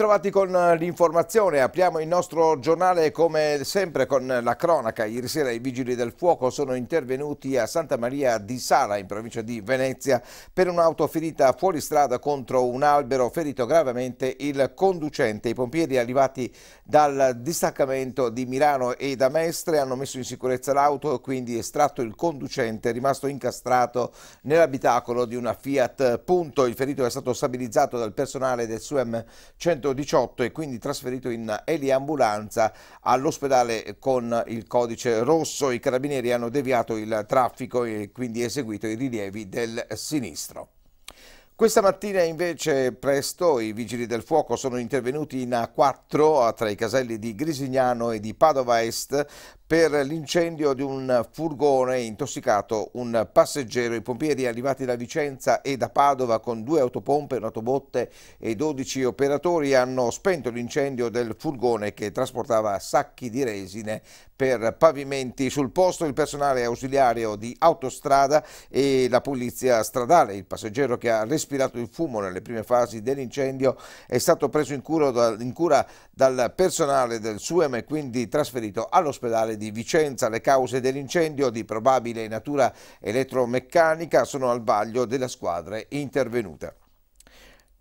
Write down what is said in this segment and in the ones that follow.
ritrovati con eh, l'informazione, apriamo il nostro giornale come sempre con la cronaca. Ieri sera i vigili del fuoco sono intervenuti a Santa Maria di Sala in provincia di Venezia per un'auto ferita fuori strada contro un albero, ferito gravemente il conducente. I pompieri arrivati dal distaccamento di Milano e da Mestre hanno messo in sicurezza l'auto e quindi estratto il conducente rimasto incastrato nell'abitacolo di una Fiat Punto. Il ferito è stato stabilizzato dal personale del SUEM 100 18 e quindi trasferito in eliambulanza all'ospedale con il codice rosso. I carabinieri hanno deviato il traffico e quindi eseguito i rilievi del sinistro. Questa mattina invece presto i vigili del fuoco sono intervenuti in A4 tra i caselli di Grisignano e di Padova Est per l'incendio di un furgone intossicato un passeggero. I pompieri arrivati da Vicenza e da Padova con due autopompe, un'autobotte e 12 operatori hanno spento l'incendio del furgone che trasportava sacchi di resine per pavimenti. Sul posto il personale ausiliario di autostrada e la polizia stradale. Il passeggero che ha respirato il fumo nelle prime fasi dell'incendio è stato preso in cura, dal, in cura dal personale del SUEM e quindi trasferito all'ospedale di Vicenza. Le cause dell'incendio di probabile natura elettromeccanica sono al vaglio della squadra intervenuta.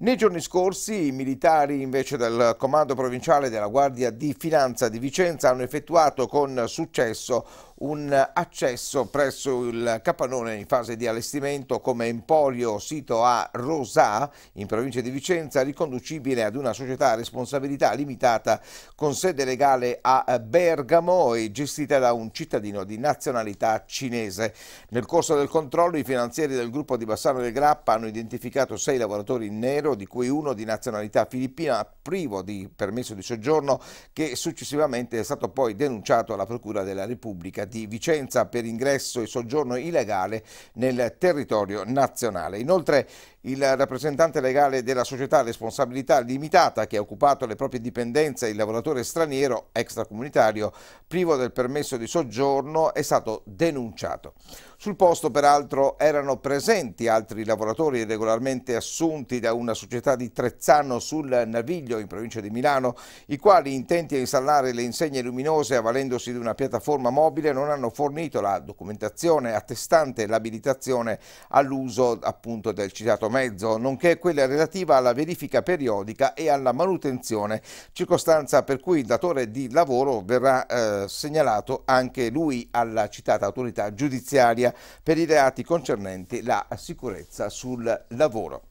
Nei giorni scorsi i militari invece del Comando Provinciale della Guardia di Finanza di Vicenza hanno effettuato con successo un accesso presso il capannone in fase di allestimento come emporio sito a Rosà in provincia di Vicenza riconducibile ad una società a responsabilità limitata con sede legale a Bergamo e gestita da un cittadino di nazionalità cinese. Nel corso del controllo i finanzieri del gruppo di Bassano del Grappa hanno identificato sei lavoratori in nero europeo, di cui uno di nazionalità filippina privo di permesso di soggiorno, che successivamente è stato poi denunciato alla Procura della Repubblica di Vicenza per ingresso e soggiorno illegale nel territorio nazionale. Inoltre il rappresentante legale della società responsabilità limitata che ha occupato le proprie dipendenze il lavoratore straniero extracomunitario privo del permesso di soggiorno è stato denunciato. Sul posto peraltro erano presenti altri lavoratori regolarmente assunti da una società di Trezzano sul Naviglio in provincia di Milano, i quali intenti a installare le insegne luminose avvalendosi di una piattaforma mobile non hanno fornito la documentazione attestante l'abilitazione all'uso appunto del citato mezzo, nonché quella relativa alla verifica periodica e alla manutenzione, circostanza per cui il datore di lavoro verrà eh, segnalato anche lui alla citata autorità giudiziaria per i reati concernenti la sicurezza sul lavoro.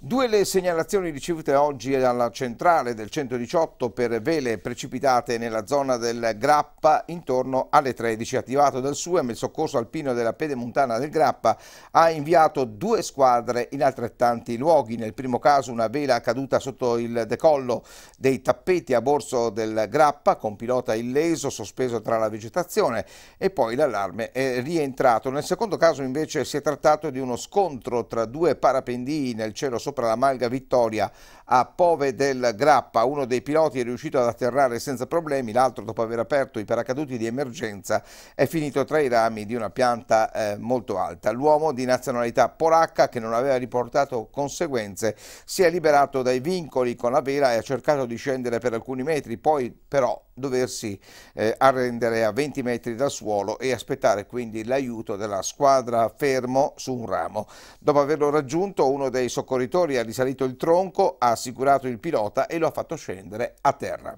Due le segnalazioni ricevute oggi dalla centrale del 118 per vele precipitate nella zona del Grappa intorno alle 13. Attivato dal SUEM, il soccorso alpino della pedemontana del Grappa ha inviato due squadre in altrettanti luoghi. Nel primo caso una vela caduta sotto il decollo dei tappeti a borso del Grappa con pilota illeso sospeso tra la vegetazione e poi l'allarme è rientrato. Nel secondo caso invece si è trattato di uno scontro tra due parapendii nel cielo sotto sopra la Malga Vittoria a Pove del Grappa. Uno dei piloti è riuscito ad atterrare senza problemi, l'altro dopo aver aperto i paracaduti di emergenza è finito tra i rami di una pianta eh, molto alta. L'uomo di nazionalità polacca che non aveva riportato conseguenze si è liberato dai vincoli con la vela e ha cercato di scendere per alcuni metri, poi però doversi eh, arrendere a 20 metri dal suolo e aspettare quindi l'aiuto della squadra fermo su un ramo. Dopo averlo raggiunto uno dei soccorritori ha risalito il tronco, ha assicurato il pilota e lo ha fatto scendere a terra.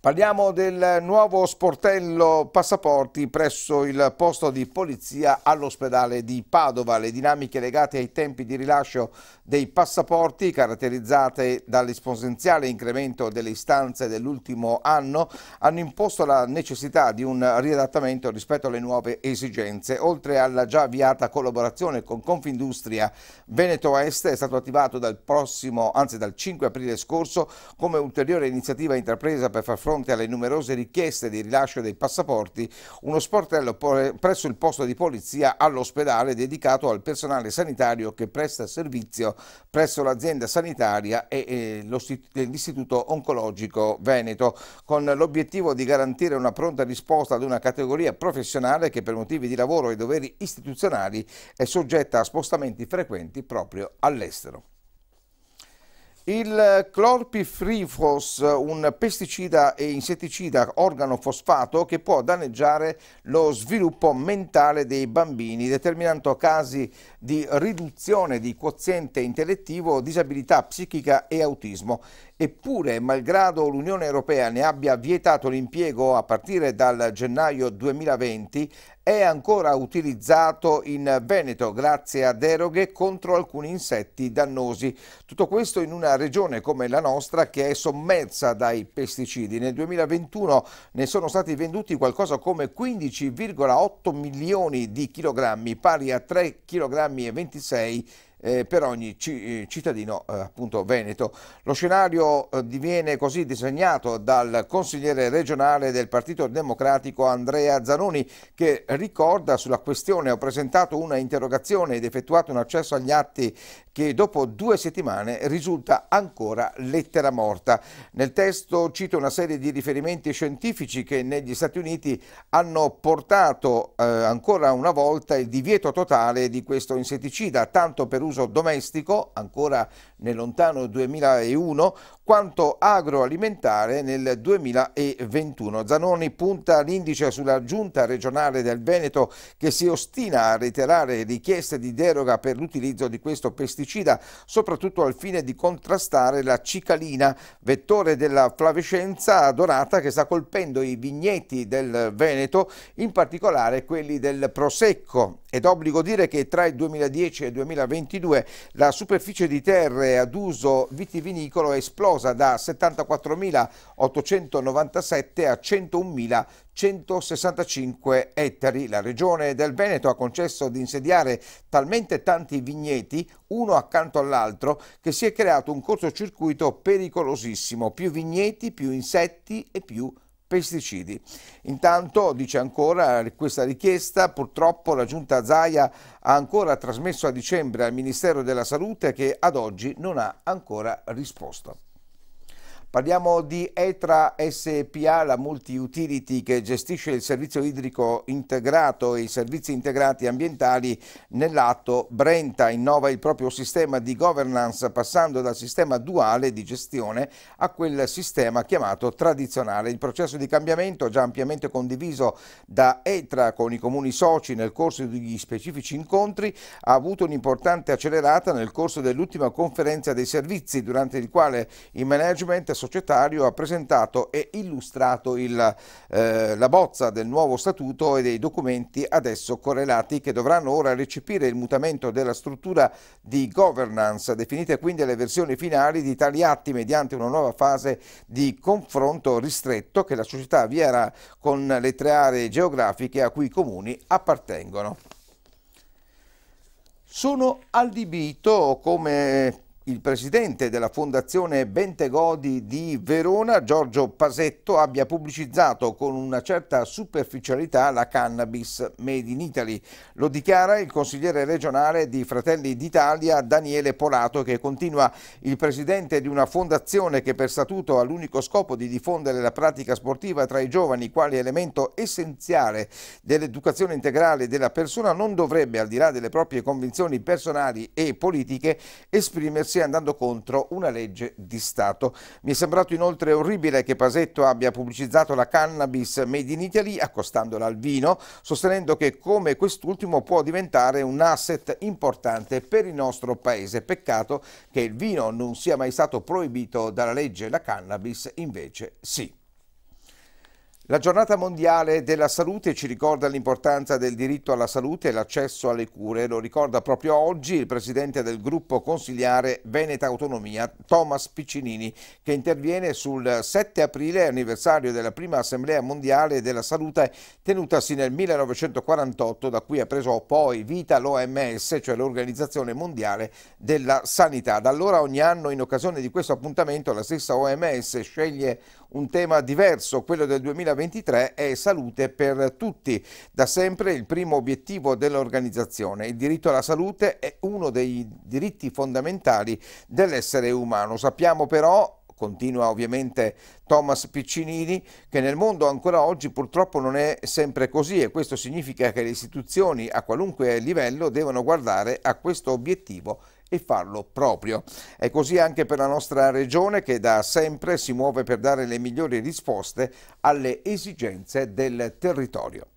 Parliamo del nuovo sportello passaporti presso il posto di polizia all'ospedale di Padova. Le dinamiche legate ai tempi di rilascio dei passaporti caratterizzate dall'esponenziale incremento delle istanze dell'ultimo anno hanno imposto la necessità di un riadattamento rispetto alle nuove esigenze. Oltre alla già avviata collaborazione con Confindustria Veneto Est è stato attivato dal prossimo, anzi dal 5 aprile scorso come ulteriore iniziativa intrapresa per far fronte alle numerose richieste di rilascio dei passaporti uno sportello presso il posto di polizia all'ospedale dedicato al personale sanitario che presta servizio presso l'azienda sanitaria e l'Istituto Oncologico Veneto, con l'obiettivo di garantire una pronta risposta ad una categoria professionale che per motivi di lavoro e doveri istituzionali è soggetta a spostamenti frequenti proprio all'estero. Il clorpifrifos, un pesticida e insetticida organofosfato che può danneggiare lo sviluppo mentale dei bambini, determinando casi di riduzione di quoziente intellettivo, disabilità psichica e autismo. Eppure, malgrado l'Unione Europea ne abbia vietato l'impiego a partire dal gennaio 2020, è ancora utilizzato in Veneto grazie a deroghe contro alcuni insetti dannosi. Tutto questo in una regione come la nostra che è sommersa dai pesticidi. Nel 2021 ne sono stati venduti qualcosa come 15,8 milioni di chilogrammi, pari a 3,26 kg eh, per ogni ci, eh, cittadino eh, appunto veneto. Lo scenario eh, diviene così disegnato dal consigliere regionale del Partito Democratico Andrea Zanoni che ricorda sulla questione ho presentato una interrogazione ed effettuato un accesso agli atti che dopo due settimane risulta ancora lettera morta. Nel testo cito una serie di riferimenti scientifici che negli Stati Uniti hanno portato eh, ancora una volta il divieto totale di questo insetticida, tanto per uso domestico, ancora nel lontano 2001, quanto agroalimentare nel 2021. Zanoni punta l'indice sulla giunta regionale del Veneto che si ostina a reiterare richieste di deroga per l'utilizzo di questo pesticida, soprattutto al fine di contrastare la cicalina, vettore della flavescenza dorata che sta colpendo i vigneti del Veneto, in particolare quelli del Prosecco. Ed obbligo dire che tra il 2010 e il 2022 la superficie di terre ad uso vitivinicolo è esplosa da 74.897 a 101.165 ettari. La regione del Veneto ha concesso di insediare talmente tanti vigneti, uno accanto all'altro, che si è creato un cortocircuito pericolosissimo. Più vigneti, più insetti e più vigneti pesticidi. Intanto, dice ancora questa richiesta, purtroppo la giunta Zaia ha ancora trasmesso a dicembre al Ministero della Salute che ad oggi non ha ancora risposto. Parliamo di Etra SPA, la multi-utility che gestisce il servizio idrico integrato e i servizi integrati ambientali nell'atto Brenta innova il proprio sistema di governance passando dal sistema duale di gestione a quel sistema chiamato tradizionale. Il processo di cambiamento già ampiamente condiviso da Etra con i comuni soci nel corso degli specifici incontri ha avuto un'importante accelerata nel corso dell'ultima conferenza dei servizi durante il quale il management societario ha presentato e illustrato il, eh, la bozza del nuovo statuto e dei documenti ad esso correlati che dovranno ora recepire il mutamento della struttura di governance, definite quindi le versioni finali di tali atti mediante una nuova fase di confronto ristretto che la società avvierà con le tre aree geografiche a cui i comuni appartengono. Sono adibito come il presidente della Fondazione Bentegodi di Verona, Giorgio Pasetto, abbia pubblicizzato con una certa superficialità la cannabis made in Italy. Lo dichiara il consigliere regionale di Fratelli d'Italia, Daniele Polato, che continua il presidente di una fondazione che per statuto ha l'unico scopo di diffondere la pratica sportiva tra i giovani, quale elemento essenziale dell'educazione integrale della persona, non dovrebbe, al di là delle proprie convinzioni personali e politiche, esprimersi democrazia andando contro una legge di Stato. Mi è sembrato inoltre orribile che Pasetto abbia pubblicizzato la cannabis made in Italy accostandola al vino, sostenendo che come quest'ultimo può diventare un asset importante per il nostro paese. Peccato che il vino non sia mai stato proibito dalla legge, la cannabis invece sì. La giornata mondiale della salute ci ricorda l'importanza del diritto alla salute e l'accesso alle cure. Lo ricorda proprio oggi il presidente del gruppo consigliare Veneta Autonomia, Thomas Piccinini, che interviene sul 7 aprile, anniversario della prima assemblea mondiale della salute tenutasi nel 1948, da cui ha preso poi vita l'OMS, cioè l'Organizzazione Mondiale della Sanità. Da allora ogni anno in occasione di questo appuntamento la stessa OMS sceglie un tema diverso, quello del 2020 2023 è salute per tutti. Da sempre il primo obiettivo dell'organizzazione. Il diritto alla salute è uno dei diritti fondamentali dell'essere umano. Sappiamo però continua ovviamente Thomas Piccinini, che nel mondo ancora oggi purtroppo non è sempre così e questo significa che le istituzioni a qualunque livello devono guardare a questo obiettivo e farlo proprio. È così anche per la nostra regione che da sempre si muove per dare le migliori risposte alle esigenze del territorio.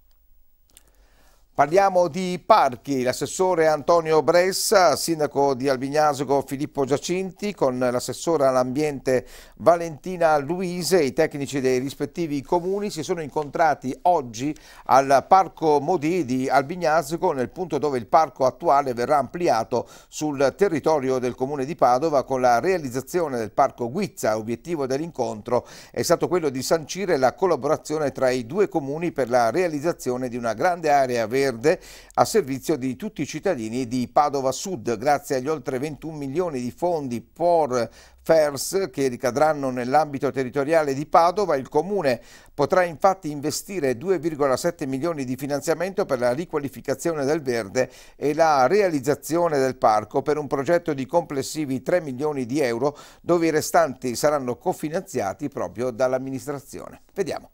Parliamo di parchi, l'assessore Antonio Bressa, sindaco di Albignasco Filippo Giacinti con l'assessore all'ambiente Valentina Luise e i tecnici dei rispettivi comuni si sono incontrati oggi al Parco Modì di Albignasco nel punto dove il parco attuale verrà ampliato sul territorio del comune di Padova con la realizzazione del Parco Guizza. Obiettivo dell'incontro è stato quello di sancire la collaborazione tra i due comuni per la realizzazione di una grande area vera verde a servizio di tutti i cittadini di Padova Sud grazie agli oltre 21 milioni di fondi POR FERS che ricadranno nell'ambito territoriale di Padova, il Comune potrà infatti investire 2,7 milioni di finanziamento per la riqualificazione del verde e la realizzazione del parco per un progetto di complessivi 3 milioni di euro dove i restanti saranno cofinanziati proprio dall'amministrazione. Vediamo.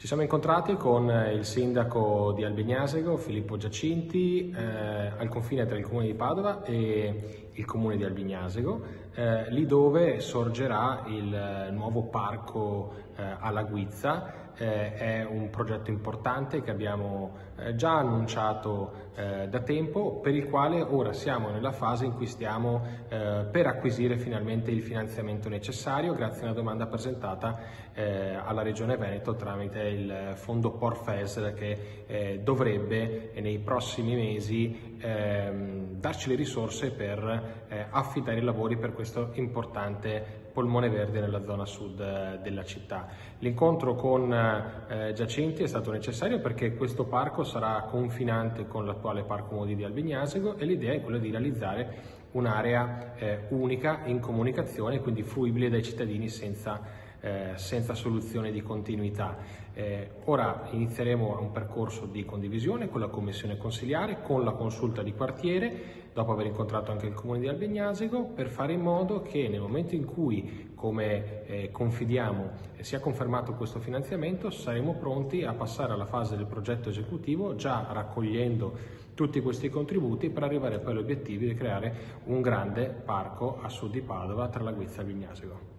Ci siamo incontrati con eh, il sindaco di Albignasego, Filippo Giacinti, eh, al confine tra il comune di Padova e il comune di Albignasego, eh, lì dove sorgerà il eh, nuovo parco eh, alla Guizza. Eh, è un progetto importante che abbiamo eh, già annunciato eh, da tempo, per il quale ora siamo nella fase in cui stiamo per acquisire finalmente il finanziamento necessario grazie a una domanda presentata alla Regione Veneto tramite il fondo Porfes che dovrebbe nei prossimi mesi ehm, darci le risorse per eh, affidare i lavori per questo importante polmone verde nella zona sud eh, della città. L'incontro con eh, Giacenti è stato necessario perché questo parco sarà confinante con l'attuale Parco Modi di Albignasego e l'idea è quella di realizzare un'area eh, unica in comunicazione, quindi fruibile dai cittadini senza eh, senza soluzione di continuità. Eh, ora inizieremo un percorso di condivisione con la commissione consiliare, con la consulta di quartiere, dopo aver incontrato anche il comune di Albegnasego, per fare in modo che nel momento in cui, come eh, confidiamo, eh, sia confermato questo finanziamento, saremo pronti a passare alla fase del progetto esecutivo già raccogliendo tutti questi contributi per arrivare poi all'obiettivo di creare un grande parco a sud di Padova tra la Guizza e Vignasego.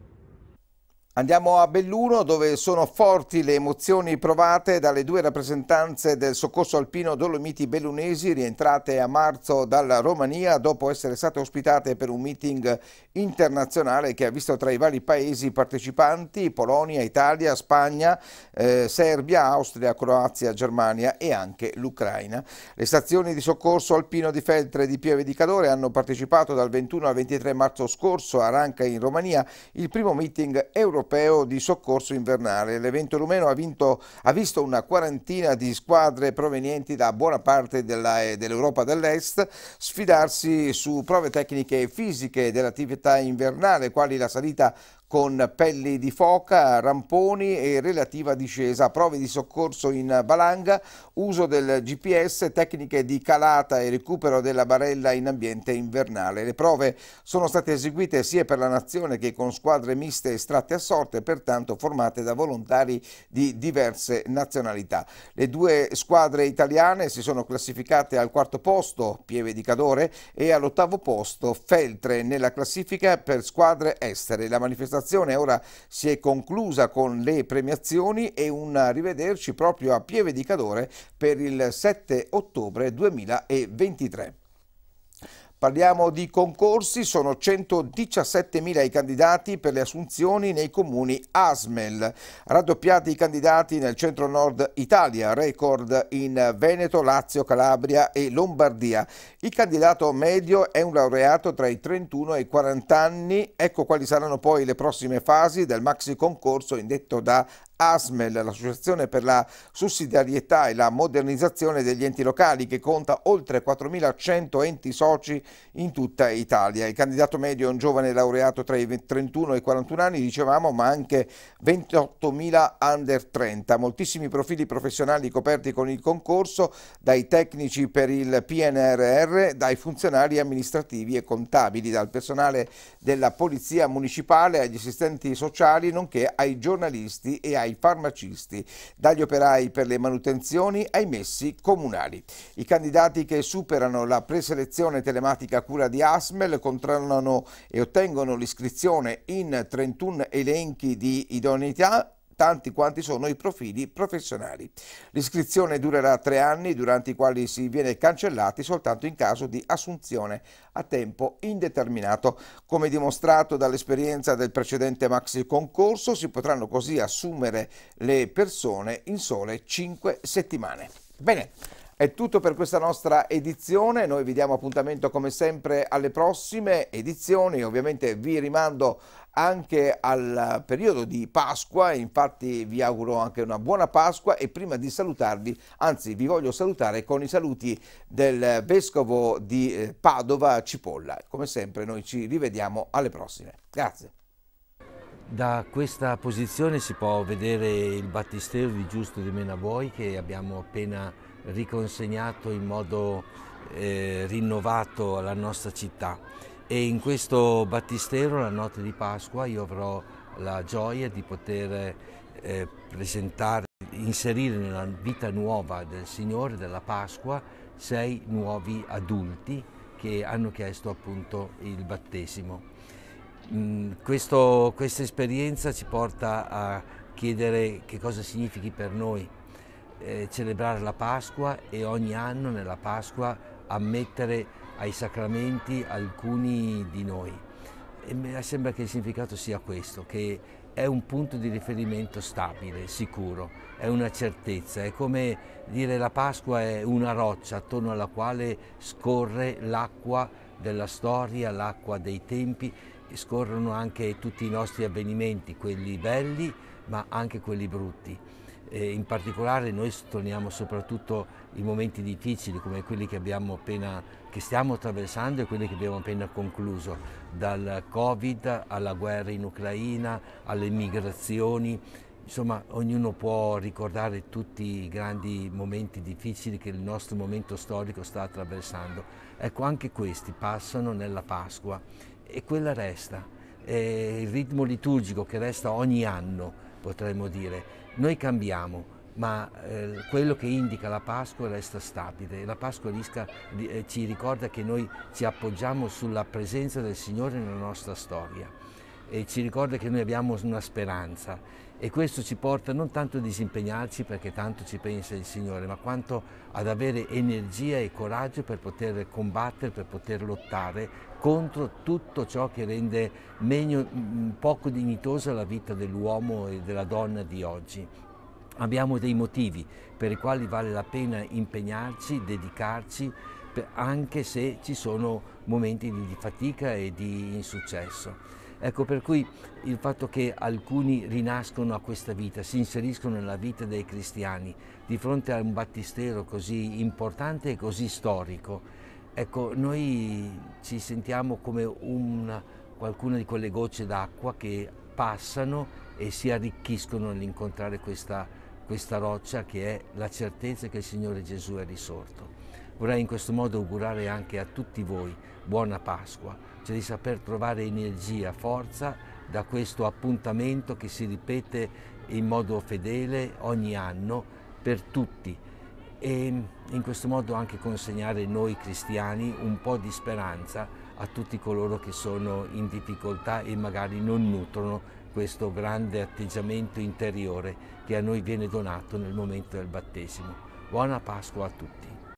Andiamo a Belluno dove sono forti le emozioni provate dalle due rappresentanze del soccorso alpino Dolomiti Bellunesi rientrate a marzo dalla Romania dopo essere state ospitate per un meeting internazionale che ha visto tra i vari paesi partecipanti Polonia, Italia, Spagna, eh, Serbia, Austria, Croazia, Germania e anche l'Ucraina. Le stazioni di soccorso alpino di Feltre e di Pieve di Cadore hanno partecipato dal 21 al 23 marzo scorso a Ranca in Romania il primo meeting europeo europeo di soccorso invernale. L'evento rumeno ha, vinto, ha, visto una quarantina di squadre provenienti da buona parte eh, dell'Europa dell'Est sfidarsi su prove tecniche e fisiche dell'attività invernale, quali la salita con pelli di foca, ramponi e relativa discesa, prove di soccorso in valanga, uso del GPS, tecniche di calata e recupero della barella in ambiente invernale. Le prove sono state eseguite sia per la nazione che con squadre miste estratte a sorte, pertanto formate da volontari di diverse nazionalità. Le due squadre italiane si sono classificate al quarto posto, Pieve di Cadore, e all'ottavo posto, Feltre, nella classifica per squadre estere. La manifestazione manifestazione ora si è conclusa con le premiazioni e un rivederci proprio a Pieve di Cadore per il 7 ottobre 2023. Parliamo di concorsi, sono 117.000 i candidati per le assunzioni nei comuni ASMEL. Raddoppiati i candidati nel centro-nord Italia, record in Veneto, Lazio, Calabria e Lombardia. Il candidato medio è un laureato tra i 31 e i 40 anni. Ecco quali saranno poi le prossime fasi del maxi concorso indetto da ASMEL, l'Associazione per la sussidiarietà e la modernizzazione degli enti locali, che conta oltre 4.100 enti soci in tutta Italia. Il candidato medio è un giovane laureato tra i 31 e i 41 anni, dicevamo, ma anche 28.000 under 30. Moltissimi profili professionali coperti con il concorso, dai tecnici per il PNRR, dai funzionari amministrativi e contabili, dal personale della Polizia Municipale agli assistenti sociali, nonché ai giornalisti e ai ai farmacisti, dagli operai per le manutenzioni ai messi comunali. I candidati che superano la preselezione telematica cura di ASMEL controllano e ottengono l'iscrizione in 31 elenchi di idoneità tanti quanti sono i profili professionali. L'iscrizione durerà tre anni, durante i quali si viene cancellati soltanto in caso di assunzione a tempo indeterminato. Come dimostrato dall'esperienza del precedente maxi concorso, si potranno così assumere le persone in sole cinque settimane. Bene, è tutto per questa nostra edizione, noi vi diamo appuntamento come sempre alle prossime edizioni, ovviamente vi rimando anche al periodo di Pasqua, infatti vi auguro anche una buona Pasqua e prima di salutarvi, anzi vi voglio salutare con i saluti del Vescovo di eh, Padova Cipolla. Come sempre noi ci rivediamo alle prossime. Grazie. Da questa posizione si può vedere il battistero di Giusto di Menavoi che abbiamo appena riconsegnato in modo eh, rinnovato alla nostra città e in questo battistero la notte di Pasqua io avrò la gioia di poter eh, presentare, inserire nella vita nuova del Signore, della Pasqua, sei nuovi adulti che hanno chiesto appunto il battesimo. Mm, questo, questa esperienza ci porta a chiedere che cosa significhi per noi eh, celebrare la Pasqua e ogni anno nella Pasqua ammettere ai sacramenti alcuni di noi. E mi sembra che il significato sia questo, che è un punto di riferimento stabile, sicuro, è una certezza, è come dire la Pasqua è una roccia attorno alla quale scorre l'acqua della storia, l'acqua dei tempi, e scorrono anche tutti i nostri avvenimenti, quelli belli ma anche quelli brutti. Eh, in particolare noi sottolineiamo soprattutto i momenti difficili come quelli che, appena, che stiamo attraversando e quelli che abbiamo appena concluso, dal Covid alla guerra in Ucraina, alle migrazioni, insomma ognuno può ricordare tutti i grandi momenti difficili che il nostro momento storico sta attraversando. Ecco, anche questi passano nella Pasqua e quella resta, è il ritmo liturgico che resta ogni anno potremmo dire. Noi cambiamo, ma eh, quello che indica la Pasqua resta stabile. La Pasqua risca, eh, ci ricorda che noi ci appoggiamo sulla presenza del Signore nella nostra storia e ci ricorda che noi abbiamo una speranza e questo ci porta non tanto a disimpegnarci perché tanto ci pensa il Signore, ma quanto ad avere energia e coraggio per poter combattere, per poter lottare contro tutto ciò che rende meglio, mm, poco dignitosa la vita dell'uomo e della donna di oggi. Abbiamo dei motivi per i quali vale la pena impegnarci, dedicarci, anche se ci sono momenti di fatica e di insuccesso. Ecco per cui il fatto che alcuni rinascono a questa vita, si inseriscono nella vita dei cristiani di fronte a un battistero così importante e così storico, ecco noi ci sentiamo come una, qualcuna di quelle gocce d'acqua che passano e si arricchiscono nell'incontrare questa, questa roccia che è la certezza che il Signore Gesù è risorto. Vorrei in questo modo augurare anche a tutti voi buona Pasqua cioè di saper trovare energia, forza da questo appuntamento che si ripete in modo fedele ogni anno per tutti e mm, in questo modo anche consegnare noi cristiani un po' di speranza a tutti coloro che sono in difficoltà e magari non nutrono questo grande atteggiamento interiore che a noi viene donato nel momento del battesimo. Buona Pasqua a tutti!